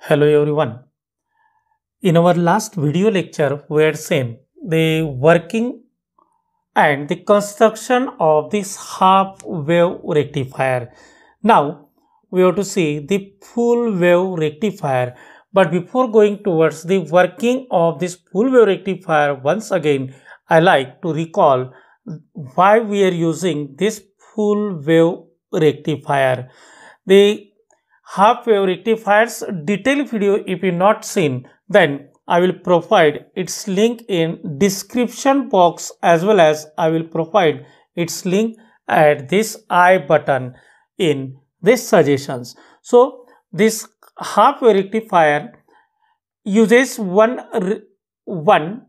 Hello everyone. In our last video lecture, we had seen the working and the construction of this half wave rectifier. Now, we have to see the full wave rectifier. But before going towards the working of this full wave rectifier, once again, I like to recall why we are using this full wave rectifier. The half wave rectifiers detailed video if you not seen then I will provide its link in description box as well as I will provide its link at this I button in this suggestions. So this half wave rectifier uses one, one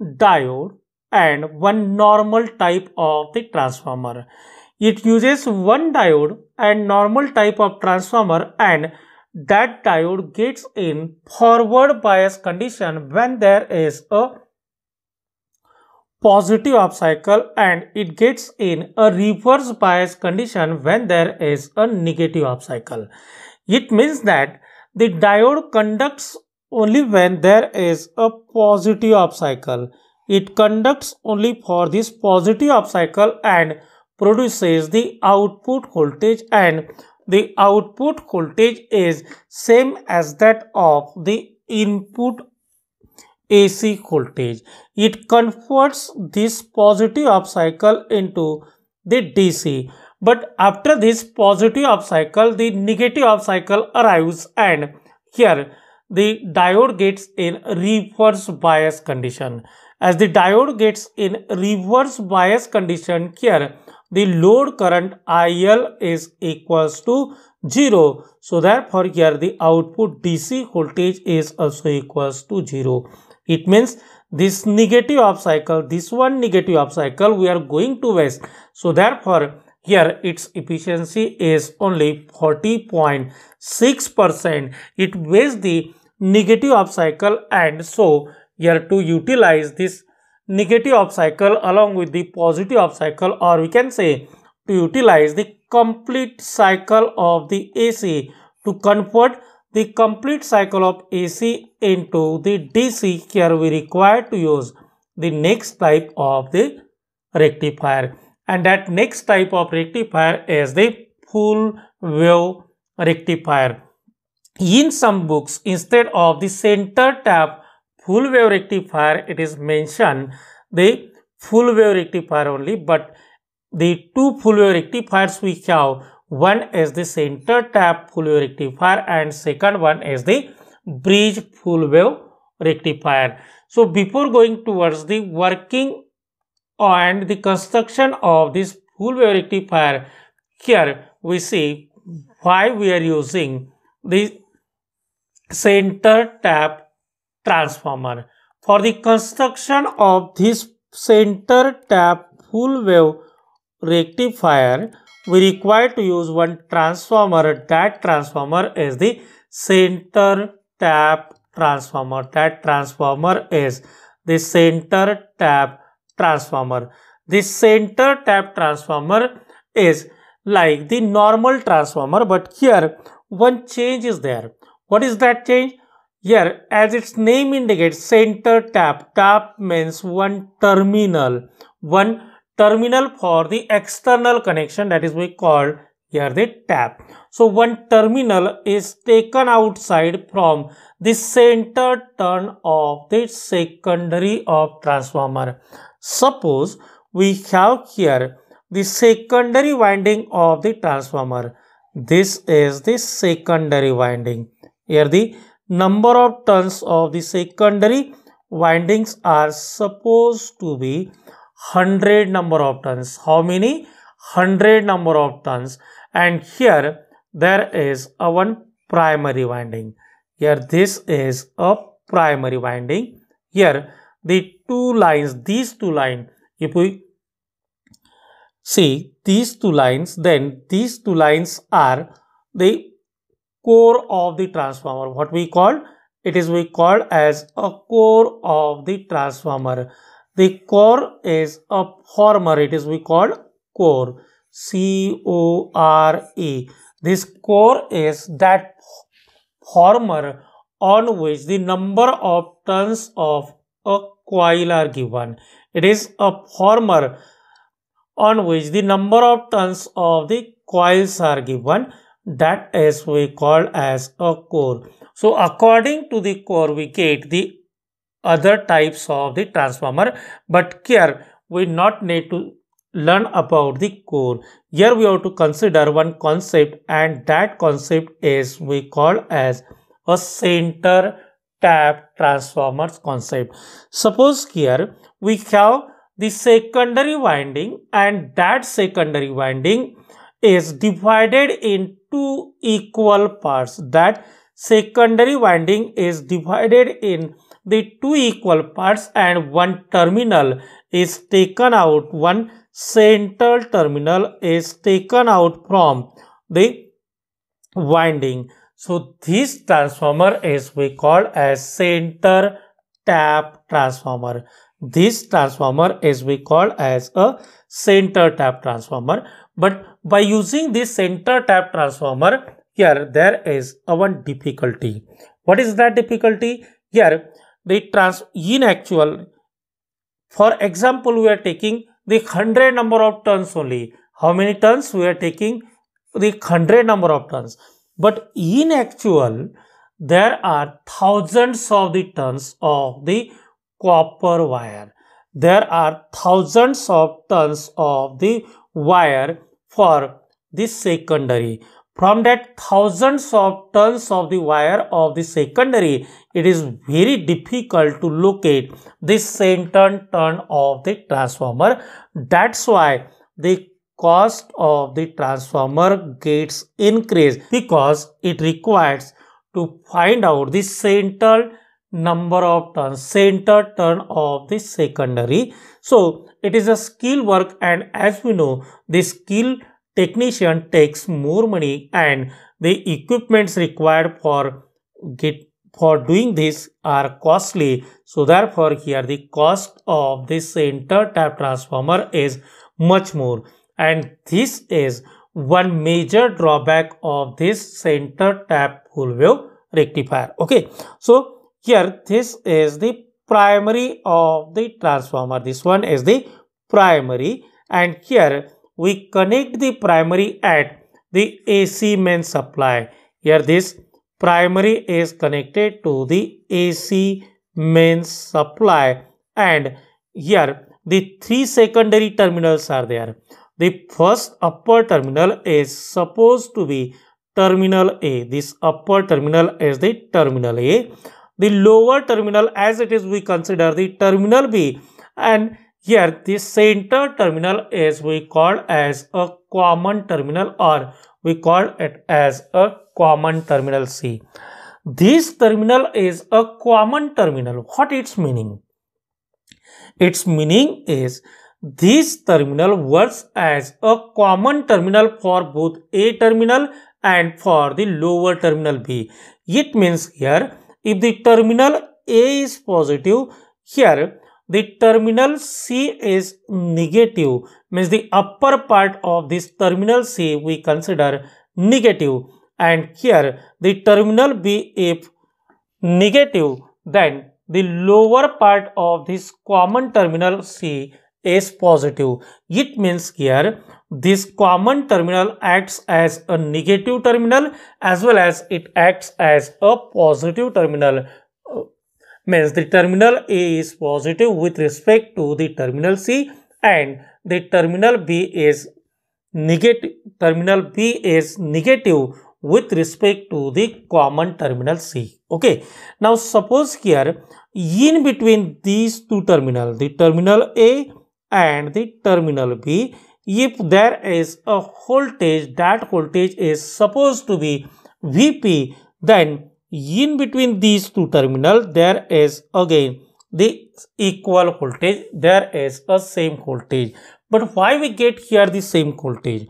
diode and one normal type of the transformer. It uses one diode and normal type of transformer and that diode gets in forward bias condition when there is a positive up cycle and it gets in a reverse bias condition when there is a negative up cycle. It means that the diode conducts only when there is a positive up cycle. It conducts only for this positive up cycle and produces the output voltage and the output voltage is same as that of the input AC voltage. It converts this positive up cycle into the DC. But after this positive up cycle, the negative up cycle arrives and here the diode gets in reverse bias condition. As the diode gets in reverse bias condition here, the load current IL is equals to 0. So therefore here the output DC voltage is also equals to 0. It means this negative up cycle, this one negative up cycle we are going to waste. So therefore here its efficiency is only 40.6%. It wastes the negative up cycle and so here to utilize this negative of cycle along with the positive of cycle or we can say to utilize the complete cycle of the AC to convert the complete cycle of AC into the DC here we require to use the next type of the rectifier and that next type of rectifier is the full wave rectifier. In some books instead of the center tap full wave rectifier it is mentioned the full wave rectifier only but the two full wave rectifiers we have one is the center tap full wave rectifier and second one is the bridge full wave rectifier. So before going towards the working and the construction of this full wave rectifier, here we see why we are using the center tap transformer. For the construction of this center tap full wave rectifier, we require to use one transformer. That transformer is the center tap transformer. That transformer is the center tap transformer. This center tap transformer is like the normal transformer but here one change is there. What is that change? Here, as its name indicates, center tap. Tap means one terminal. One terminal for the external connection that is we call here the tap. So, one terminal is taken outside from the center turn of the secondary of transformer. Suppose we have here the secondary winding of the transformer. This is the secondary winding. Here the number of turns of the secondary windings are supposed to be 100 number of turns. How many? 100 number of turns. And here there is a one primary winding. Here this is a primary winding. Here the two lines, these two lines, if we see these two lines, then these two lines are the core of the transformer what we call it is we called as a core of the transformer the core is a former it is we called core c o r e this core is that former on which the number of turns of a coil are given it is a former on which the number of turns of the coils are given that is we call as a core so according to the core we get the other types of the transformer but here we not need to learn about the core here we have to consider one concept and that concept is we call as a center tap transformers concept suppose here we have the secondary winding and that secondary winding is divided in two equal parts that secondary winding is divided in the two equal parts and one terminal is taken out one central terminal is taken out from the winding so this transformer is we call as center tap transformer this transformer is we call as a center tap transformer but by using this center tap transformer here there is one difficulty what is that difficulty here the trans in actual for example we are taking the 100 number of turns only how many turns we are taking the 100 number of turns but in actual there are thousands of the turns of the copper wire there are thousands of turns of the wire for this secondary. From that thousands of tons of the wire of the secondary, it is very difficult to locate this center turn of the transformer. That's why the cost of the transformer gets increased because it requires to find out the central number of turns, center turn of the secondary. So it is a skill work and as we know, the skill technician takes more money and the equipments required for get for doing this are costly. So therefore here the cost of the center tap transformer is much more and this is one major drawback of this center tap full wave rectifier. Okay. So here this is the primary of the transformer. This one is the primary and here we connect the primary at the AC main supply. Here this primary is connected to the AC main supply and here the three secondary terminals are there. The first upper terminal is supposed to be terminal A. This upper terminal is the terminal A the lower terminal as it is we consider the terminal B and here the center terminal is we call as a common terminal or we call it as a common terminal C. This terminal is a common terminal. What its meaning? Its meaning is this terminal works as a common terminal for both A terminal and for the lower terminal B. It means here if the terminal A is positive, here the terminal C is negative, means the upper part of this terminal C we consider negative and here the terminal B if negative, then the lower part of this common terminal C is positive. It means here this common terminal acts as a negative terminal as well as it acts as a positive terminal uh, means the terminal A is positive with respect to the terminal C and the terminal B is negative terminal B is negative with respect to the common terminal C okay now suppose here in between these two terminals, the terminal A and the terminal B if there is a voltage that voltage is supposed to be Vp then in between these two terminals there is again the equal voltage there is a same voltage but why we get here the same voltage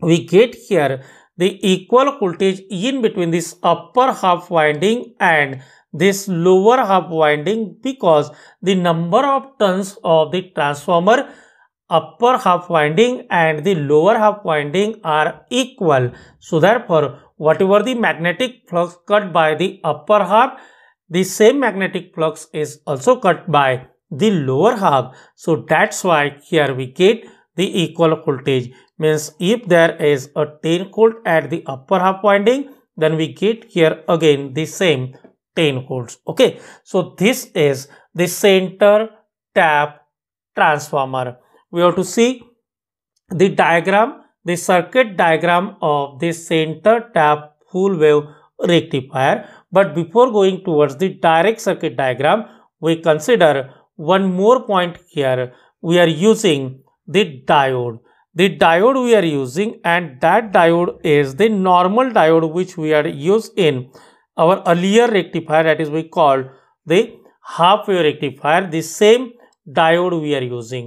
we get here the equal voltage in between this upper half winding and this lower half winding because the number of turns of the transformer upper half winding and the lower half winding are equal. So therefore, whatever the magnetic flux cut by the upper half, the same magnetic flux is also cut by the lower half. So that's why here we get the equal voltage. Means if there is a 10 volt at the upper half winding, then we get here again the same 10 volts okay so this is the center tap transformer we have to see the diagram the circuit diagram of this center tap full wave rectifier but before going towards the direct circuit diagram we consider one more point here we are using the diode the diode we are using and that diode is the normal diode which we are used in our earlier rectifier that is we called the half wave rectifier the same diode we are using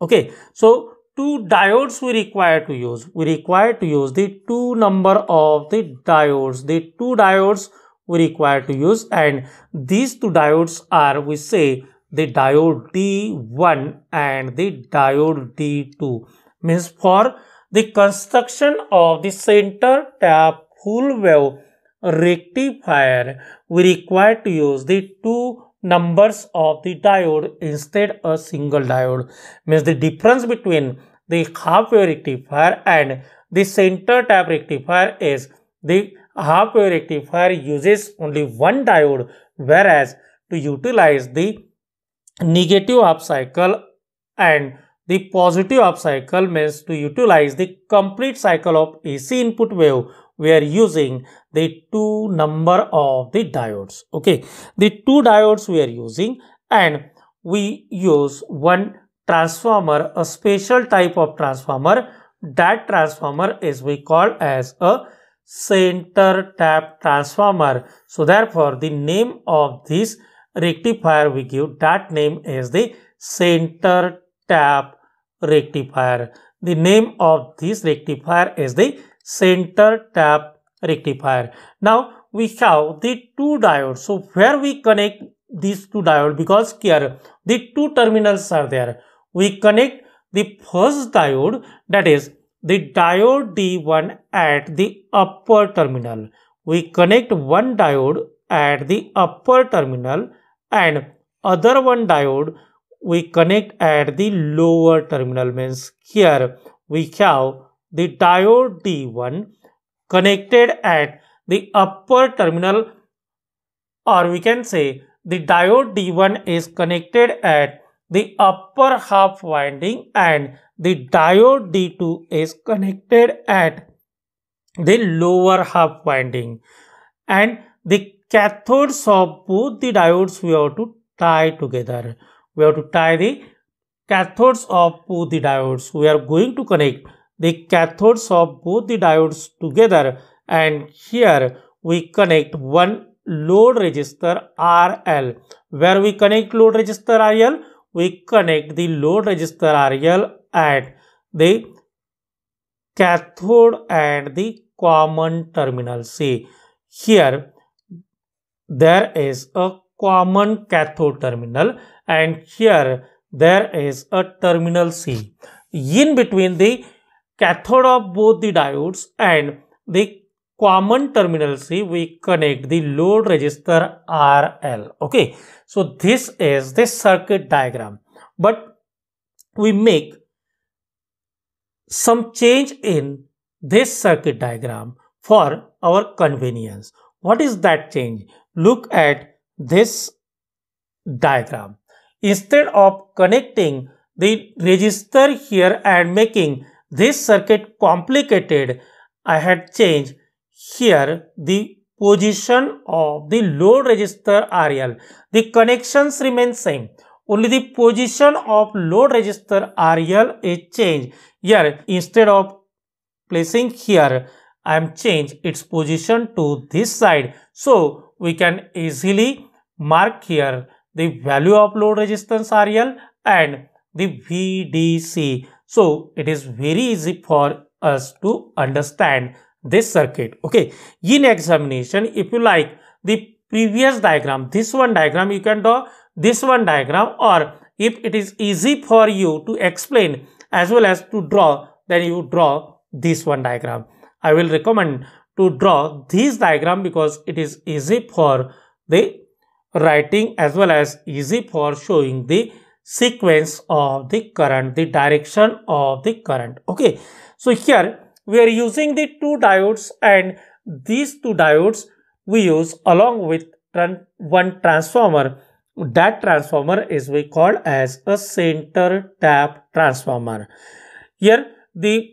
okay so two diodes we require to use we require to use the two number of the diodes the two diodes we require to use and these two diodes are we say the diode D1 and the diode D2 means for the construction of the center tap full wave rectifier, we require to use the two numbers of the diode instead a single diode. Means the difference between the half wave rectifier and the center tap rectifier is the half wave rectifier uses only one diode whereas to utilize the negative half cycle and the positive half cycle means to utilize the complete cycle of AC input wave we are using the two number of the diodes okay the two diodes we are using and we use one transformer a special type of transformer that transformer is we call as a center tap transformer so therefore the name of this rectifier we give that name is the center tap rectifier the name of this rectifier is the center tap rectifier. Now we have the two diodes. So where we connect these two diodes because here the two terminals are there. We connect the first diode that is the diode D1 at the upper terminal. We connect one diode at the upper terminal and other one diode we connect at the lower terminal means here we have the diode D1 connected at the upper terminal or we can say the diode D1 is connected at the upper half winding and the diode D2 is connected at the lower half winding and the cathodes of both the diodes we have to tie together. We have to tie the cathodes of both the diodes. We are going to connect the cathodes of both the diodes together and here we connect one load register RL. Where we connect load register RL? We connect the load register RL at the cathode and the common terminal. See, here there is a common cathode terminal and here there is a terminal C. In between the cathode of both the diodes and the common terminal C we connect the load resistor RL okay so this is the circuit diagram but we make some change in this circuit diagram for our convenience what is that change look at this diagram instead of connecting the resistor here and making this circuit complicated, I had changed here the position of the load resistor RL. The connections remain same. Only the position of load resistor RL is changed. Here, instead of placing here, I am change its position to this side. So, we can easily mark here the value of load resistance RL and the VDC so it is very easy for us to understand this circuit. Okay. In examination, if you like the previous diagram, this one diagram, you can draw this one diagram or if it is easy for you to explain as well as to draw, then you draw this one diagram. I will recommend to draw this diagram because it is easy for the writing as well as easy for showing the sequence of the current, the direction of the current. Okay, so here we are using the two diodes and these two diodes we use along with one transformer. That transformer is we called as a center tap transformer. Here the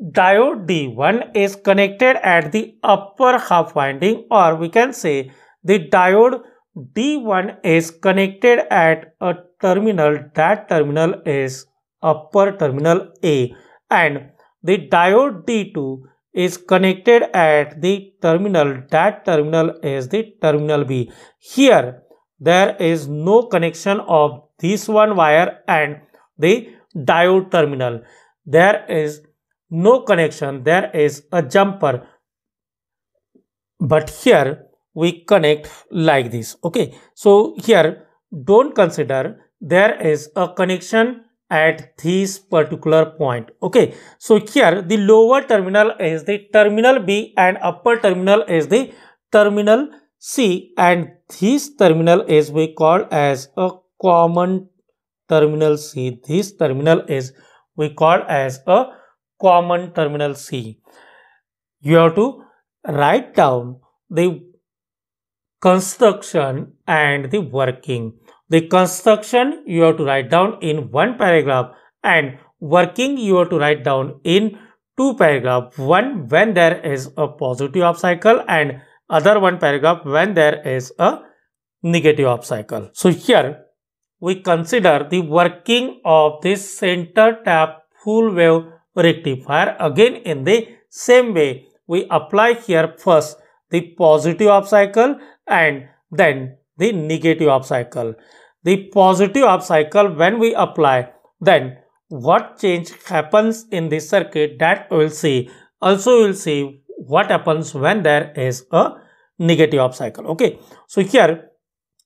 diode D1 is connected at the upper half winding or we can say the diode D1 is connected at a terminal that terminal is upper terminal A and the diode D2 is connected at the terminal that terminal is the terminal B. Here there is no connection of this one wire and the diode terminal. There is no connection there is a jumper but here we connect like this okay so here don't consider there is a connection at this particular point okay so here the lower terminal is the terminal b and upper terminal is the terminal c and this terminal is we call as a common terminal c this terminal is we call as a common terminal c you have to write down the construction and the working the construction you have to write down in one paragraph and working you have to write down in two paragraph. One when there is a positive up cycle and other one paragraph when there is a negative up cycle. So here we consider the working of this center tap full wave rectifier again in the same way we apply here first the positive up cycle and then the negative up cycle the positive half cycle when we apply. Then what change happens in the circuit that we will see. Also we will see what happens when there is a negative half cycle. Okay. So here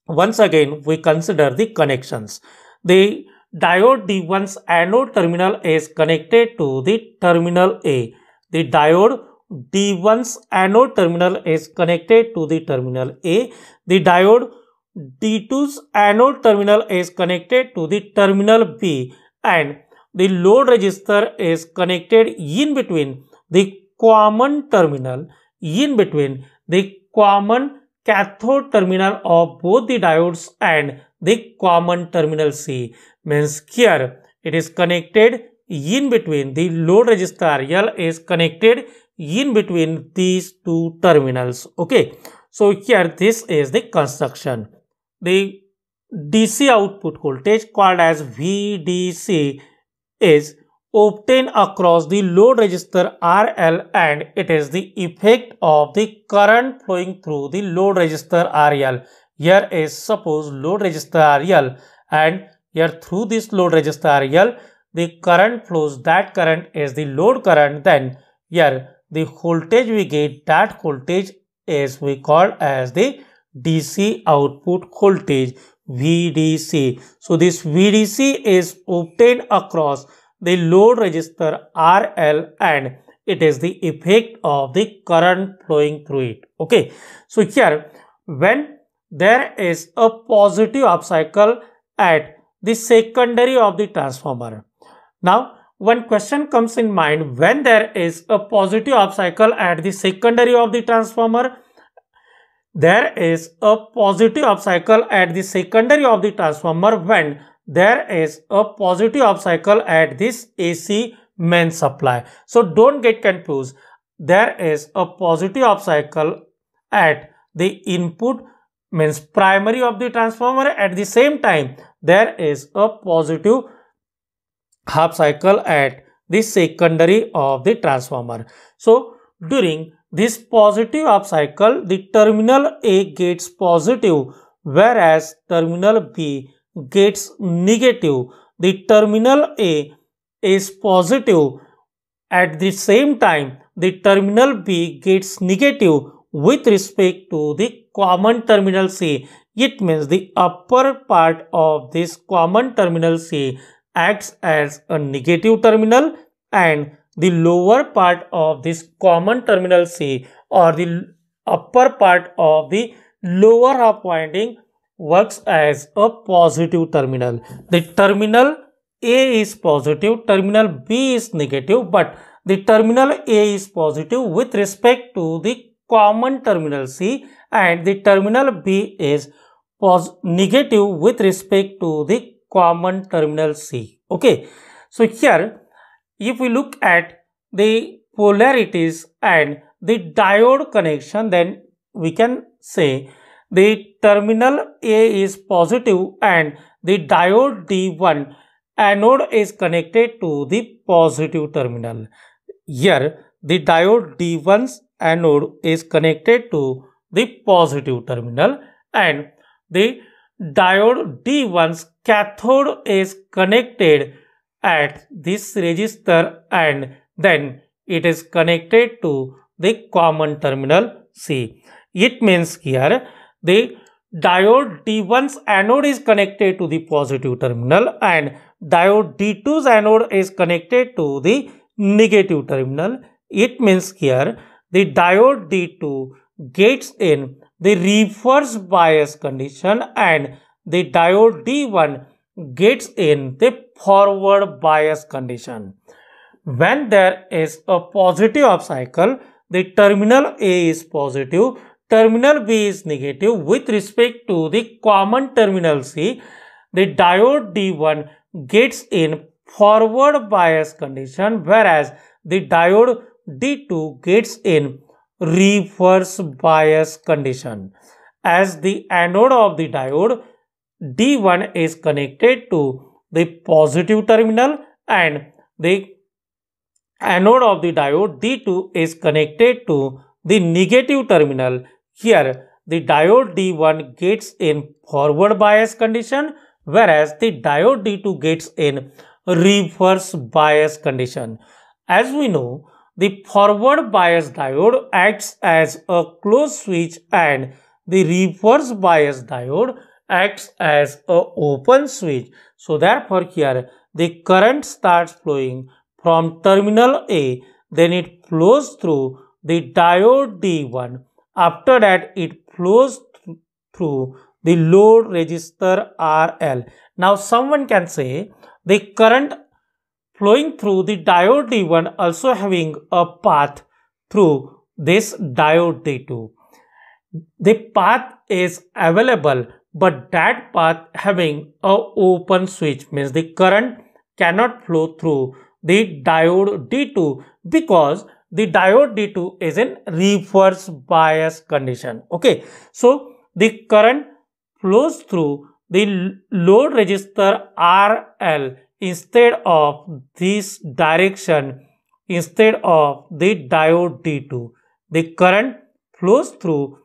once again we consider the connections. The diode D1's anode terminal is connected to the terminal A. The diode D1's anode terminal is connected to the terminal A. The diode D2's anode terminal is connected to the terminal B and the load register is connected in between the common terminal in between the common cathode terminal of both the diodes and the common terminal C means here it is connected in between the load register L is connected in between these two terminals okay so here this is the construction the DC output voltage called as VDC is obtained across the load resistor RL and it is the effect of the current flowing through the load resistor RL. Here is suppose load resistor RL and here through this load resistor RL the current flows that current is the load current then here the voltage we get that voltage is we call as the DC output voltage VDC. So this VDC is obtained across the load resistor RL and it is the effect of the current flowing through it. Okay. So here when there is a positive cycle at the secondary of the transformer. Now one question comes in mind when there is a positive cycle at the secondary of the transformer there is a positive cycle at the secondary of the transformer when there is a positive cycle at this AC main supply. So don't get confused. There is a positive cycle at the input means primary of the transformer at the same time there is a positive half cycle at the secondary of the transformer. So during this positive up cycle the terminal A gets positive whereas terminal B gets negative the terminal A is positive at the same time the terminal B gets negative with respect to the common terminal C it means the upper part of this common terminal C acts as a negative terminal and the lower part of this common terminal C or the upper part of the lower half winding works as a positive terminal. The terminal A is positive, terminal B is negative, but the terminal A is positive with respect to the common terminal C and the terminal B is negative with respect to the common terminal C. Okay. So, here if we look at the polarities and the diode connection then we can say the terminal A is positive and the diode D1 anode is connected to the positive terminal. Here the diode D1's anode is connected to the positive terminal and the diode D1's cathode is connected at this register and then it is connected to the common terminal C. It means here the diode D1's anode is connected to the positive terminal and diode D2's anode is connected to the negative terminal. It means here the diode D2 gets in the reverse bias condition and the diode D1 gets in the forward bias condition. When there is a positive up cycle, the terminal A is positive, terminal B is negative with respect to the common terminal C, the diode D1 gets in forward bias condition whereas the diode D2 gets in reverse bias condition. As the anode of the diode D1 is connected to the positive terminal and the anode of the diode D2 is connected to the negative terminal. Here, the diode D1 gets in forward bias condition whereas the diode D2 gets in reverse bias condition. As we know, the forward bias diode acts as a closed switch and the reverse bias diode acts as a open switch. So therefore here the current starts flowing from terminal A then it flows through the diode D1. After that it flows th through the load resistor RL. Now someone can say the current flowing through the diode D1 also having a path through this diode D2. The path is available but that path having a open switch means the current cannot flow through the diode D2 because the diode D2 is in reverse bias condition. Okay, so the current flows through the load resistor RL instead of this direction instead of the diode D2. The current flows through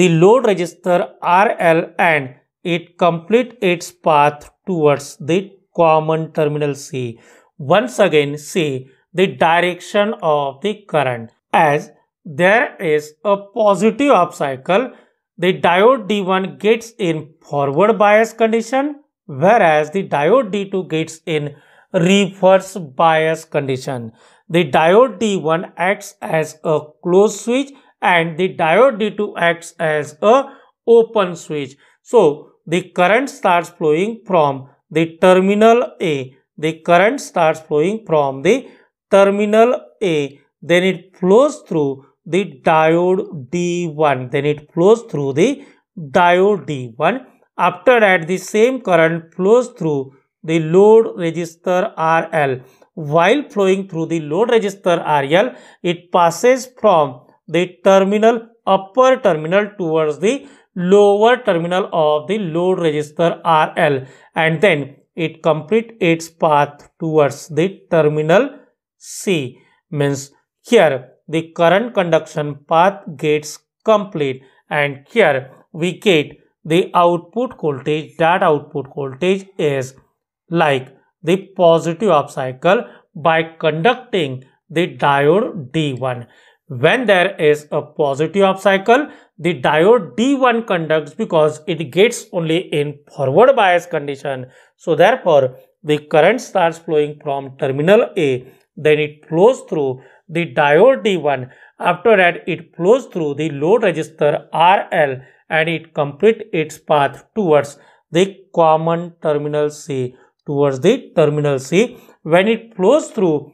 the load register RL and it complete its path towards the common terminal C. Once again see the direction of the current as there is a positive up cycle the diode D1 gets in forward bias condition whereas the diode D2 gets in reverse bias condition. The diode D1 acts as a closed switch and the diode D2 acts as a open switch. So, the current starts flowing from the terminal A. The current starts flowing from the terminal A. Then it flows through the diode D1. Then it flows through the diode D1. After that, the same current flows through the load resistor RL. While flowing through the load resistor RL, it passes from the terminal upper terminal towards the lower terminal of the load resistor RL and then it complete its path towards the terminal C means here the current conduction path gets complete and here we get the output voltage that output voltage is like the positive up cycle by conducting the diode D1 when there is a positive up cycle, the diode D1 conducts because it gets only in forward bias condition. So therefore, the current starts flowing from terminal A, then it flows through the diode D1. After that, it flows through the load resistor RL and it complete its path towards the common terminal C, towards the terminal C. When it flows through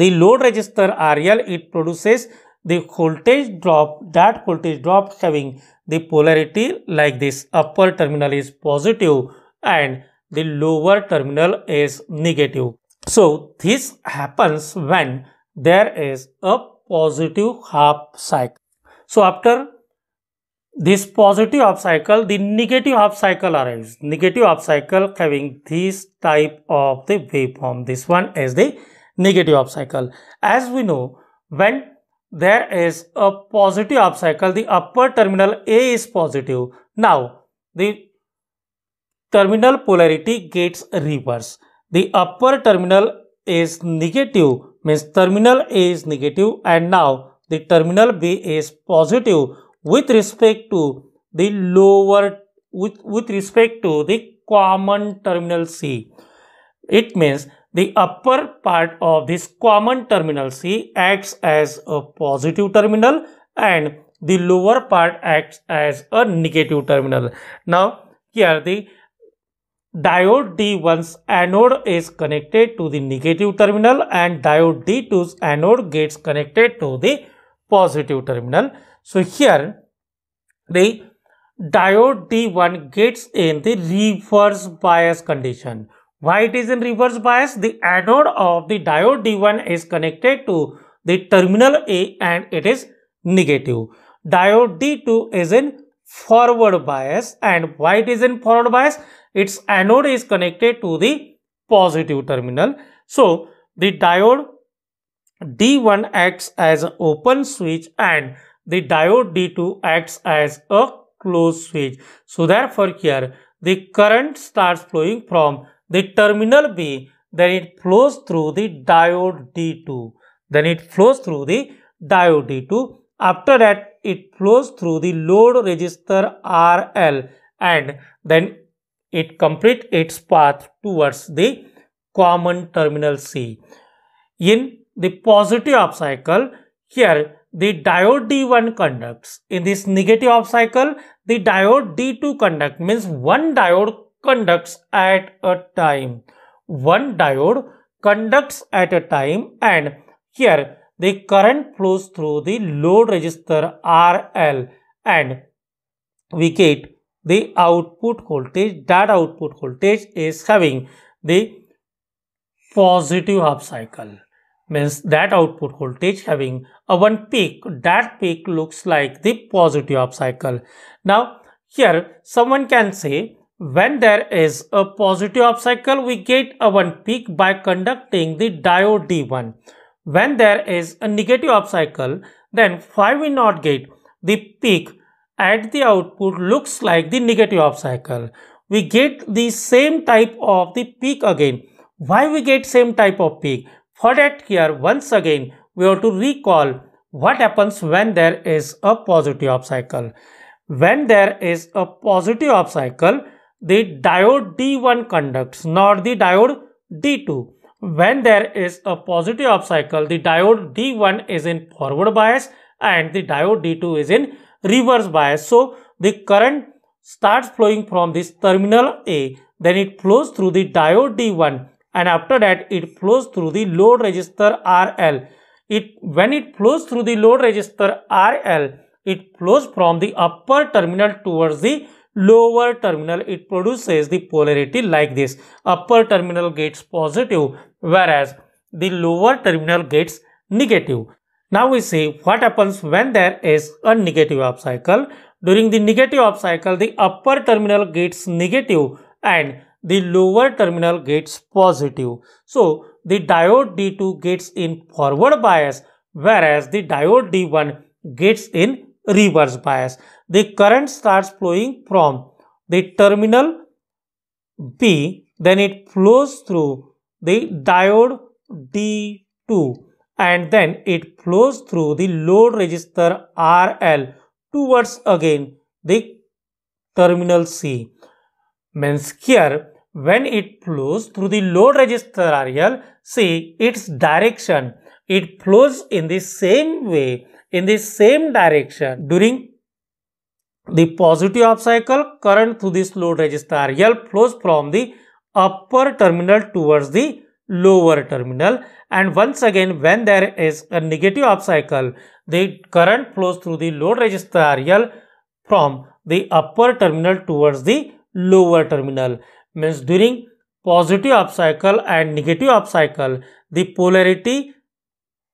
the load resistor RL it produces the voltage drop that voltage drop having the polarity like this upper terminal is positive and the lower terminal is negative. So this happens when there is a positive half cycle. So after this positive half cycle, the negative half cycle arrives. Negative half cycle having this type of the waveform. This one is the negative up cycle. As we know, when there is a positive up cycle, the upper terminal A is positive. Now, the terminal polarity gets reverse. The upper terminal is negative, means terminal A is negative and now the terminal B is positive with respect to the lower, with, with respect to the common terminal C. It means the upper part of this common terminal C acts as a positive terminal and the lower part acts as a negative terminal. Now here the diode D1's anode is connected to the negative terminal and diode D2's anode gets connected to the positive terminal. So here the diode D1 gets in the reverse bias condition. Why it is in reverse bias? The anode of the diode D1 is connected to the terminal A and it is negative. Diode D2 is in forward bias and why it is in forward bias? Its anode is connected to the positive terminal. So, the diode D1 acts as an open switch and the diode D2 acts as a closed switch. So, therefore here the current starts flowing from the terminal B, then it flows through the diode D2. Then it flows through the diode D2. After that, it flows through the load resistor RL and then it completes its path towards the common terminal C. In the positive up cycle, here the diode D1 conducts. In this negative off cycle, the diode D2 conducts means one diode conducts at a time. One diode conducts at a time and here the current flows through the load resistor RL and we get the output voltage. That output voltage is having the positive half cycle means that output voltage having a one peak that peak looks like the positive half cycle now here someone can say when there is a positive up cycle, we get a one peak by conducting the diode D1. When there is a negative up cycle, then 5 we not get the peak at the output looks like the negative up cycle. We get the same type of the peak again. Why we get same type of peak? For that here, once again, we have to recall what happens when there is a positive up cycle. When there is a positive up cycle, the diode D1 conducts, not the diode D2. When there is a positive up cycle, the diode D1 is in forward bias and the diode D2 is in reverse bias. So, the current starts flowing from this terminal A, then it flows through the diode D1 and after that it flows through the load register RL. It When it flows through the load register RL, it flows from the upper terminal towards the lower terminal it produces the polarity like this upper terminal gets positive whereas the lower terminal gets negative now we see what happens when there is a negative up cycle during the negative up cycle the upper terminal gets negative and the lower terminal gets positive so the diode d2 gets in forward bias whereas the diode d1 gets in reverse bias the current starts flowing from the terminal B, then it flows through the diode D2 and then it flows through the load resistor RL towards again the terminal C. Means here when it flows through the load resistor RL, see its direction. It flows in the same way, in the same direction during the positive half cycle current through this load resistor L flows from the upper terminal towards the lower terminal and once again when there is a negative half cycle the current flows through the load resistor L from the upper terminal towards the lower terminal means during positive up cycle and negative up cycle the polarity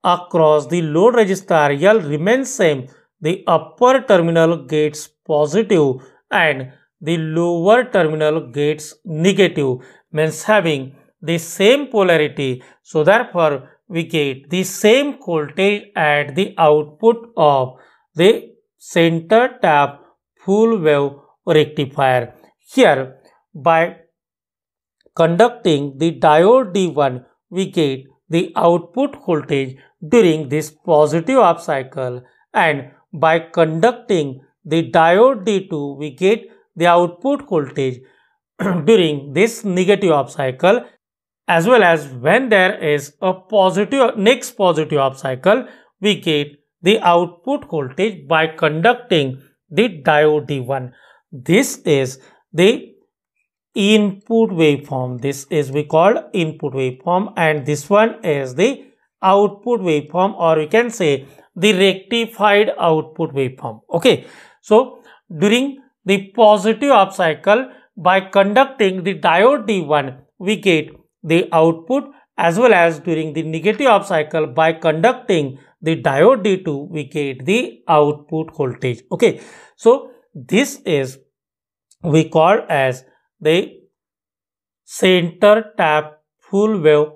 across the load resistor L remains same the upper terminal gets positive and the lower terminal gets negative means having the same polarity. So therefore, we get the same voltage at the output of the center tap full wave rectifier. Here, by conducting the diode D1, we get the output voltage during this positive up cycle and by conducting the diode D2, we get the output voltage during this negative up cycle as well as when there is a positive next positive up cycle, we get the output voltage by conducting the diode D1. This is the input waveform. This is we call input waveform and this one is the output waveform or we can say the rectified output waveform. Okay. So, during the positive up cycle, by conducting the diode D1, we get the output as well as during the negative up cycle by conducting the diode D2, we get the output voltage. Okay. So, this is we call as the center tap full wave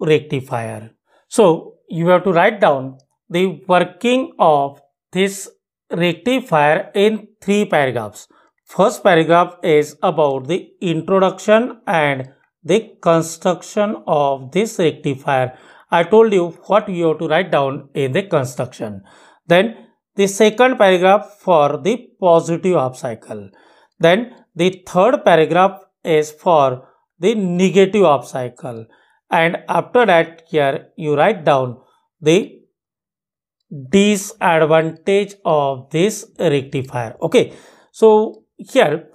rectifier. So, you have to write down the working of this rectifier in three paragraphs. First paragraph is about the introduction and the construction of this rectifier. I told you what you have to write down in the construction. Then the second paragraph for the positive half cycle. Then the third paragraph is for the negative half cycle. And after that here you write down the disadvantage of this rectifier okay so here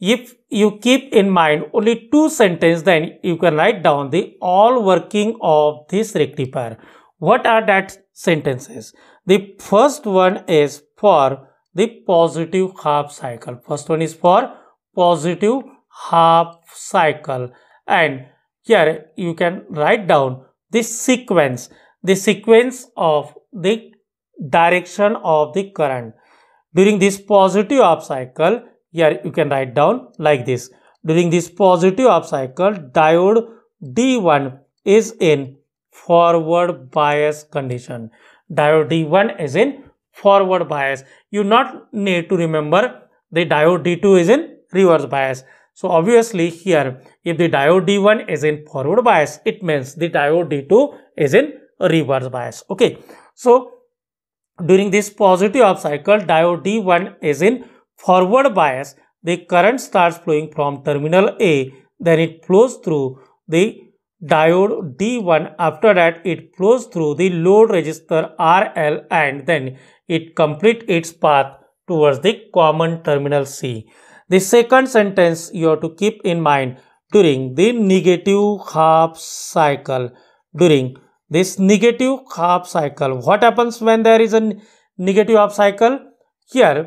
if you keep in mind only two sentences then you can write down the all working of this rectifier what are that sentences the first one is for the positive half cycle first one is for positive half cycle and here you can write down this sequence the sequence of the direction of the current. During this positive up cycle, here you can write down like this. During this positive up cycle, diode D1 is in forward bias condition. Diode D1 is in forward bias. You not need to remember the diode D2 is in reverse bias. So obviously here, if the diode D1 is in forward bias, it means the diode D2 is in reverse bias okay so during this positive up cycle diode d1 is in forward bias the current starts flowing from terminal a then it flows through the diode D1 after that it flows through the load register RL and then it complete its path towards the common terminal C. The second sentence you have to keep in mind during the negative half cycle during this negative half cycle. What happens when there is a negative half cycle? Here,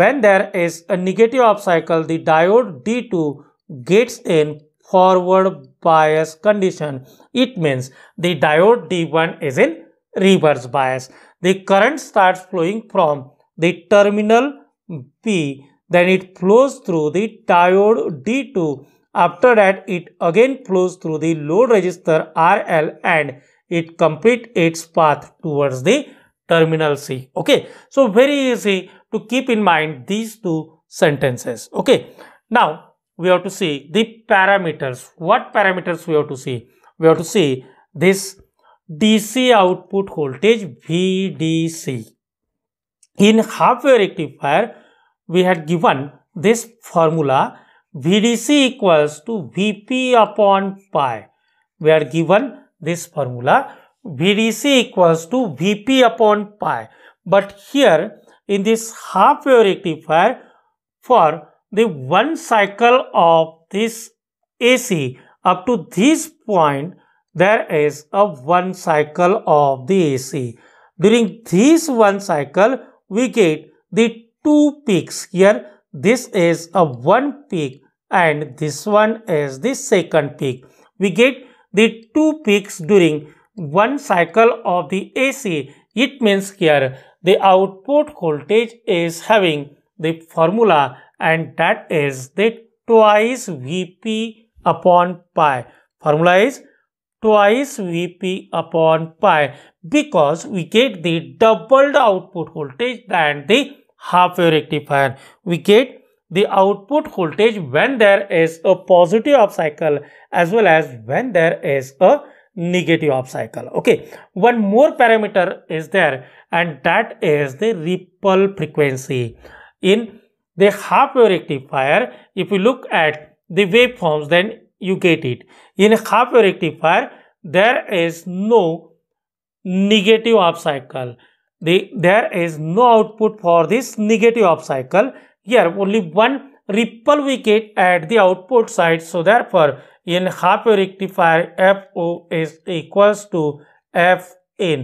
when there is a negative half cycle, the diode D2 gets in forward bias condition. It means the diode D1 is in reverse bias. The current starts flowing from the terminal P. then it flows through the diode D2. After that, it again flows through the load resistor RL and it complete its path towards the terminal C. Okay. So, very easy to keep in mind these two sentences. Okay. Now, we have to see the parameters. What parameters we have to see? We have to see this DC output voltage VDC. In half wave rectifier, we had given this formula VDC equals to Vp upon pi. We are given this formula VDC equals to VP upon pi. But here in this half wave rectifier for the one cycle of this AC up to this point there is a one cycle of the AC. During this one cycle we get the two peaks here this is a one peak and this one is the second peak. We get the two peaks during one cycle of the AC. It means here the output voltage is having the formula and that is the twice Vp upon pi. Formula is twice Vp upon pi because we get the doubled output voltage than the half wave rectifier. We get the output voltage when there is a positive up cycle as well as when there is a negative up cycle. Okay, one more parameter is there and that is the ripple frequency. In the half wave rectifier, if you look at the waveforms, then you get it. In a half wave rectifier, there is no negative up cycle. The, there is no output for this negative up cycle here only one ripple we get at the output side. So therefore, in half wave rectifier FO is equals to Fn.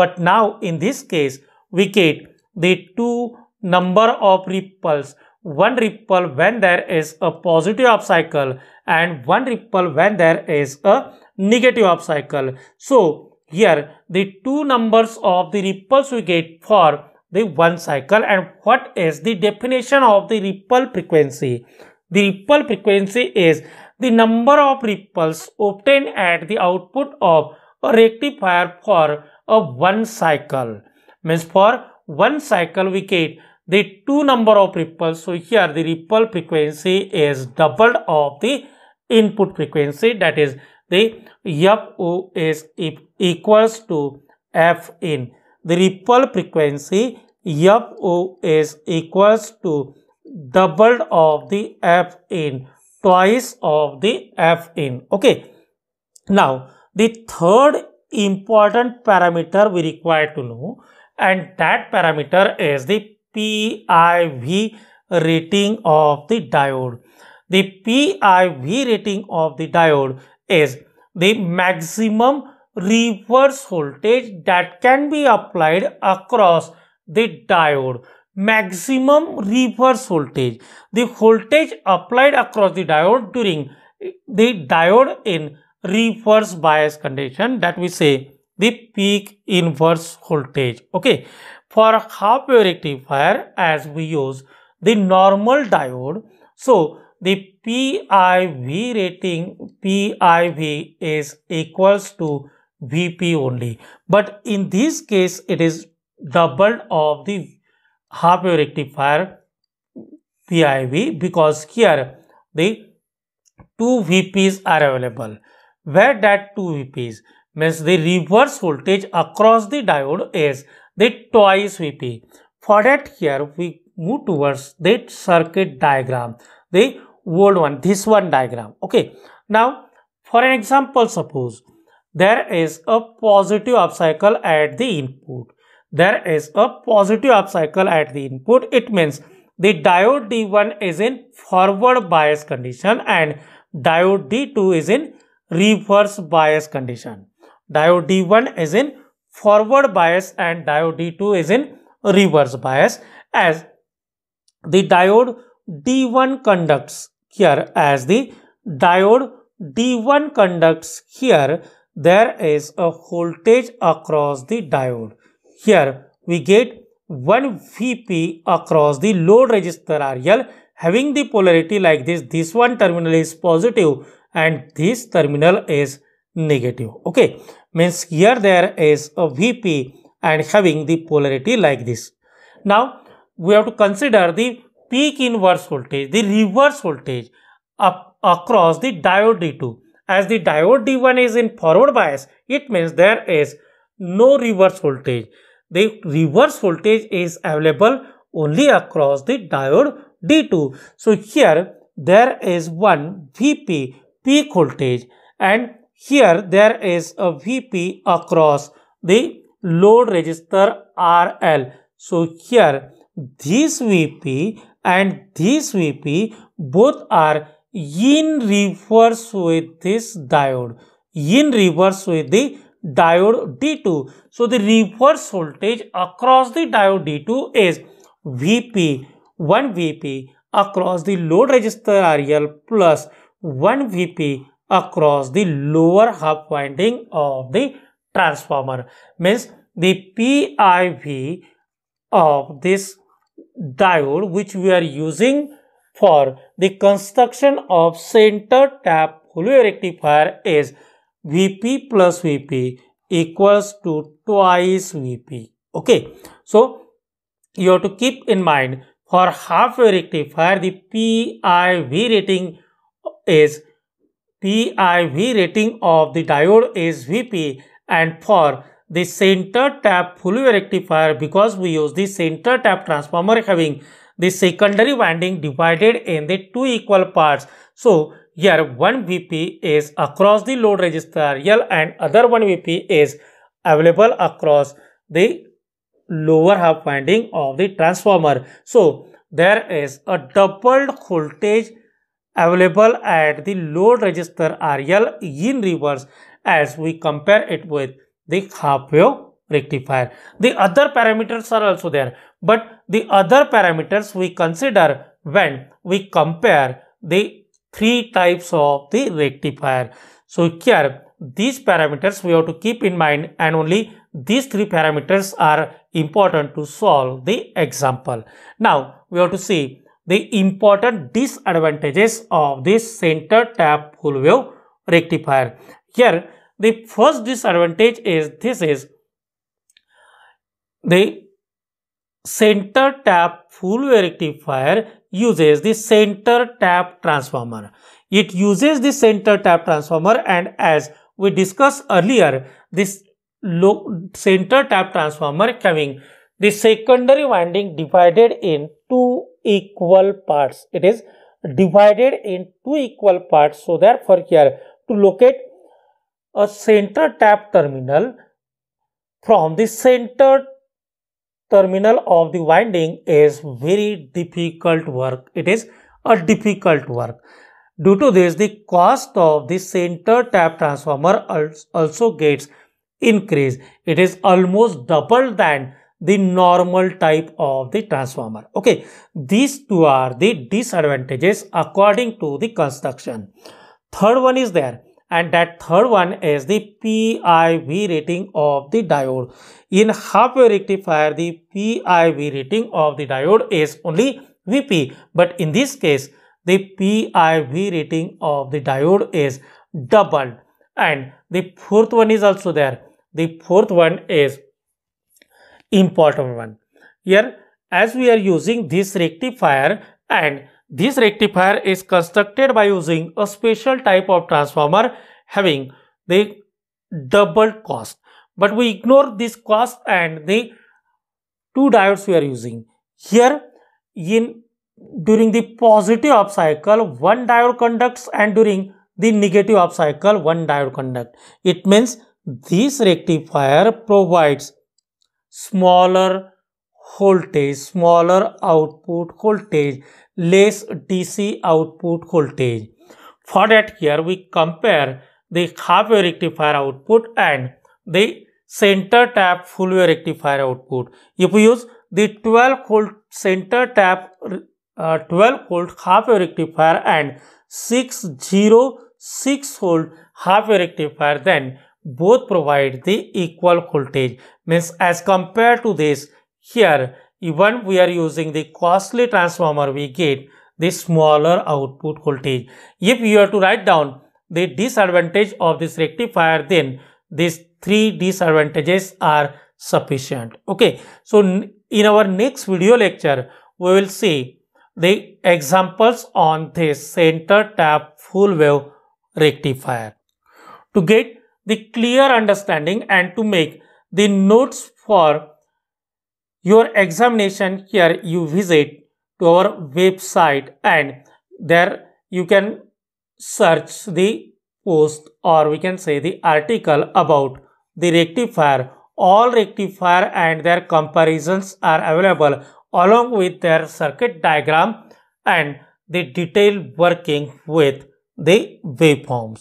But now in this case, we get the two number of ripples. One ripple when there is a positive up cycle and one ripple when there is a negative up cycle. So here the two numbers of the ripples we get for the one cycle and what is the definition of the ripple frequency the ripple frequency is the number of ripples obtained at the output of a rectifier for a one cycle means for one cycle we get the two number of ripples so here the ripple frequency is doubled of the input frequency that is the f o is equals to f in the ripple frequency is equals to doubled of the F in, twice of the F in. Okay. Now, the third important parameter we require to know and that parameter is the PIV rating of the diode. The PIV rating of the diode is the maximum reverse voltage that can be applied across the diode. Maximum reverse voltage. The voltage applied across the diode during the diode in reverse bias condition that we say the peak inverse voltage. Okay. For half wave rectifier as we use the normal diode. So, the PIV rating PIV is equals to VP only. But in this case, it is doubled of the half wave rectifier PIV because here the two VPs are available. Where that two VPs means the reverse voltage across the diode is the twice VP. For that here we move towards the circuit diagram, the old one, this one diagram. Okay. Now for an example suppose there is a positive upcycle at the input. There is a positive upcycle at the input. It means the diode D1 is in forward bias condition and diode D2 is in reverse bias condition. Diode D1 is in forward bias and diode D2 is in reverse bias as the diode D1 conducts here as the diode D1 conducts here there is a voltage across the diode. Here we get 1 Vp across the load resistor RL having the polarity like this. This one terminal is positive and this terminal is negative. Okay, means here there is a Vp and having the polarity like this. Now we have to consider the peak inverse voltage, the reverse voltage up across the diode D2 as the diode D1 is in forward bias, it means there is no reverse voltage. The reverse voltage is available only across the diode D2. So here there is one Vp peak voltage and here there is a Vp across the load resistor RL. So here this Vp and this Vp both are in reverse with this diode in reverse with the diode D2. So the reverse voltage across the diode D2 is Vp 1 Vp across the load resistor RL plus 1 Vp across the lower half winding of the transformer means the PIV of this diode which we are using for the construction of center tap Folio rectifier is Vp plus Vp equals to twice Vp. Okay, so you have to keep in mind for half wave rectifier the PIV rating is PIV rating of the diode is Vp and for the center tap Folio rectifier because we use the center tap transformer having the secondary winding divided in the two equal parts. So here one VP is across the load register and other one VP is available across the lower half winding of the transformer. So there is a doubled voltage available at the load register RL in reverse as we compare it with the half wave rectifier. The other parameters are also there but the other parameters we consider when we compare the three types of the rectifier. So here these parameters we have to keep in mind and only these three parameters are important to solve the example. Now we have to see the important disadvantages of this center tap full wave rectifier. Here the first disadvantage is this is the center tap full wave rectifier uses the center tap transformer. It uses the center tap transformer and as we discussed earlier, this center tap transformer having the secondary winding divided in two equal parts. It is divided in two equal parts. So therefore here to locate a center tap terminal from the center terminal of the winding is very difficult work. It is a difficult work. Due to this, the cost of the center tap transformer also gets increased. It is almost double than the normal type of the transformer. Okay, these two are the disadvantages according to the construction. Third one is there and that third one is the PIV rating of the diode. In half-wave rectifier, the PIV rating of the diode is only VP, but in this case, the PIV rating of the diode is doubled. And the fourth one is also there. The fourth one is important one. Here, as we are using this rectifier and this rectifier is constructed by using a special type of transformer having the double cost. But we ignore this cost and the two diodes we are using. Here in during the positive up cycle one diode conducts and during the negative up cycle one diode conduct. It means this rectifier provides smaller voltage, smaller output voltage, less DC output voltage. For that here we compare the half wave rectifier output and the center tap full wave rectifier output. If we use the 12 volt center tap uh, 12 volt half wave rectifier and 606 volt half wave rectifier then both provide the equal voltage means as compared to this here, even we are using the costly transformer, we get the smaller output voltage. If you have to write down the disadvantage of this rectifier, then these three disadvantages are sufficient. Okay, so in our next video lecture, we will see the examples on this center tap full wave rectifier. To get the clear understanding and to make the notes for your examination here you visit to our website and there you can search the post or we can say the article about the rectifier all rectifier and their comparisons are available along with their circuit diagram and the detailed working with the waveforms